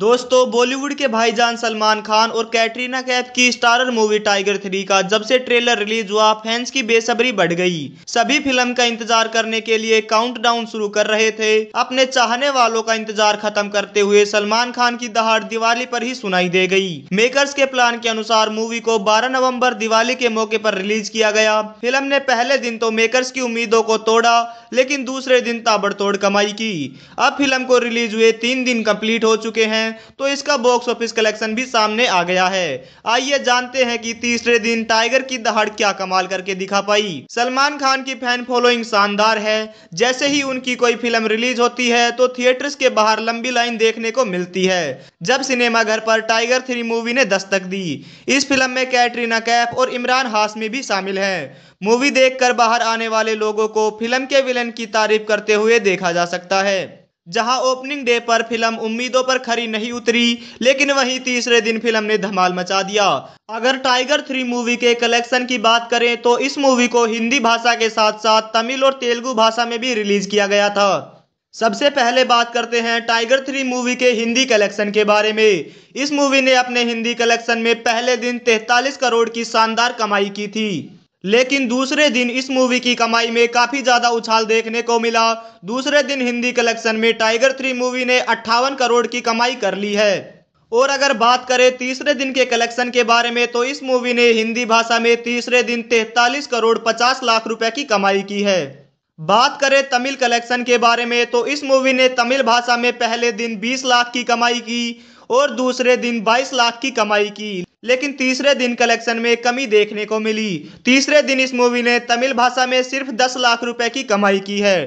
दोस्तों बॉलीवुड के भाईजान सलमान खान और कैटरीना कैफ की स्टारर मूवी टाइगर थ्री का जब से ट्रेलर रिलीज हुआ फैंस की बेसब्री बढ़ गई सभी फिल्म का इंतजार करने के लिए काउंटडाउन शुरू कर रहे थे अपने चाहने वालों का इंतजार खत्म करते हुए सलमान खान की दहाड़ दिवाली पर ही सुनाई दे गई मेकर्स के प्लान के अनुसार मूवी को बारह नवम्बर दिवाली के मौके पर रिलीज किया गया फिल्म ने पहले दिन तो मेकर्स की उम्मीदों को तोड़ा लेकिन दूसरे दिन ताबड़तोड़ कमाई की अब फिल्म को रिलीज हुए तीन दिन कम्प्लीट हो चुके हैं हैं तो इसका बॉक्स ऑफिस कलेक्शन भी सामने आ गया है आइए जानते हैं कि तीसरे दिन टाइगर की दहाड़ क्या कमाल करके दिखा पाई सलमान खान की फैन फॉलोइंग शानदार है जैसे ही उनकी कोई फिल्म रिलीज होती है तो थिएटर के बाहर लंबी लाइन देखने को मिलती है जब सिनेमा घर पर टाइगर थ्री मूवी ने दस्तक दी इस फिल्म में कैटरीना कैफ और इमरान हाशमी भी शामिल है मूवी देखकर बाहर आने वाले लोगों को फिल्म के विलन की तारीफ करते हुए देखा जा सकता है जहां ओपनिंग डे पर फिल्म उम्मीदों पर खरी नहीं उतरी लेकिन वहीं तीसरे दिन फिल्म ने धमाल मचा दिया अगर टाइगर थ्री मूवी के कलेक्शन की बात करें तो इस मूवी को हिंदी भाषा के साथ साथ तमिल और तेलुगु भाषा में भी रिलीज किया गया था सबसे पहले बात करते हैं टाइगर थ्री मूवी के हिंदी कलेक्शन के बारे में इस मूवी ने अपने हिंदी कलेक्शन में पहले दिन तैतालीस करोड़ की शानदार कमाई की थी लेकिन दूसरे दिन इस मूवी की कमाई में काफ़ी ज़्यादा उछाल देखने को मिला दूसरे दिन हिंदी कलेक्शन में टाइगर थ्री मूवी ने अट्ठावन करोड़ की कमाई कर ली है और अगर बात करें तीसरे दिन के कलेक्शन के बारे में तो इस मूवी ने हिंदी भाषा में तीसरे दिन तैतालीस करोड़ पचास लाख रुपए की कमाई की है बात करें तमिल कलेक्शन के बारे में तो इस मूवी ने तमिल भाषा में पहले दिन 20 लाख की कमाई की और दूसरे दिन 22 लाख की कमाई की लेकिन तीसरे दिन कलेक्शन में कमी देखने को मिली तीसरे दिन इस मूवी ने तमिल भाषा में सिर्फ दस लाख रुपए की कमाई की है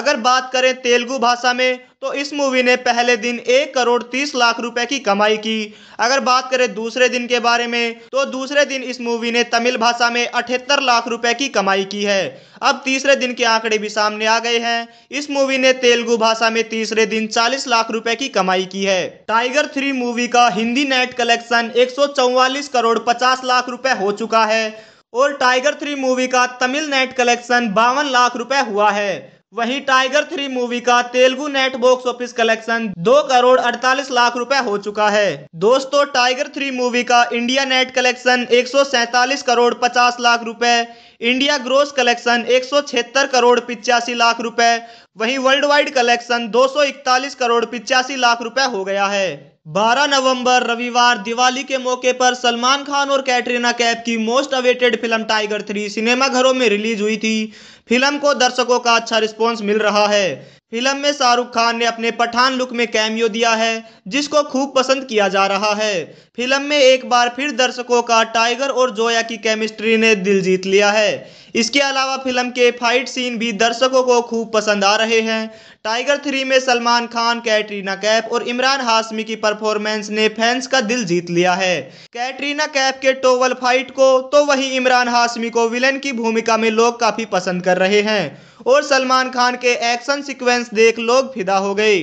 अगर बात करें तेलुगु भाषा में तो इस मूवी ने पहले दिन एक करोड़ तीस लाख रुपए की कमाई की अगर बात करें दूसरे दिन के बारे में तो दूसरे दिन इस मूवी ने तमिल भाषा में अठहत्तर लाख रुपए की कमाई की है अब तीसरे दिन के आंकड़े भी सामने आ गए हैं इस मूवी ने तेलुगु भाषा में तीसरे दिन 40 लाख रुपए की कमाई की है टाइगर थ्री मूवी का हिंदी नेट कलेक्शन एक करोड़ पचास लाख रुपए हो चुका है और टाइगर थ्री मूवी का तमिल नेट कलेक्शन बावन लाख रुपए हुआ है वहीं टाइगर थ्री मूवी का Telugu net box office collection दो करोड़ अड़तालीस लाख रुपए हो चुका है दोस्तों टाइगर थ्री मूवी का इंडिया नेट कलेक्शन एक करोड़ पचास लाख रुपए इंडिया ग्रोस कलेक्शन एक करोड़ पिचासी लाख रुपए वहीं वर्ल्ड वाइड कलेक्शन 241 करोड़ पिचासी लाख रुपए हो गया है 12 नवंबर रविवार दिवाली के मौके पर सलमान खान और कैटरीना कैफ की most awaited film Tiger three सिनेमाघरों में रिलीज हुई थी फिल्म को दर्शकों का अच्छा रिस्पांस मिल रहा है फिल्म में शाहरुख खान ने अपने पठान लुक में कैमियो दिया है जिसको खूब पसंद किया जा रहा है फिल्म में एक बार फिर दर्शकों का टाइगर और जोया की केमिस्ट्री ने दिल जीत लिया है इसके अलावा फिल्म के फाइट सीन भी दर्शकों को खूब पसंद आ रहे हैं टाइगर थ्री में सलमान खान कैटरीना कैफ और इमरान हाशमी की परफॉर्मेंस ने फैंस का दिल जीत लिया है कैटरीना कैफ के टोवल फाइट को तो वहीं इमरान हाशमी को विलन की भूमिका में लोग काफ़ी पसंद कर रहे हैं और सलमान खान के एक्शन सिक्वेंस देख लोग फिदा हो गए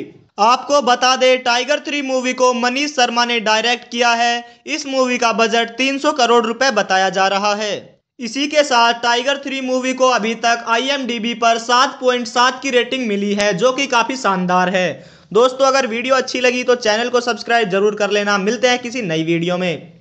आपको बता दें टाइगर थ्री मूवी को मनीष शर्मा ने डायरेक्ट किया है इस मूवी का बजट 300 करोड़ रुपए बताया जा रहा है इसी के साथ टाइगर थ्री मूवी को अभी तक आई पर 7.7 की रेटिंग मिली है जो कि काफ़ी शानदार है दोस्तों अगर वीडियो अच्छी लगी तो चैनल को सब्सक्राइब जरूर कर लेना मिलते हैं किसी नई वीडियो में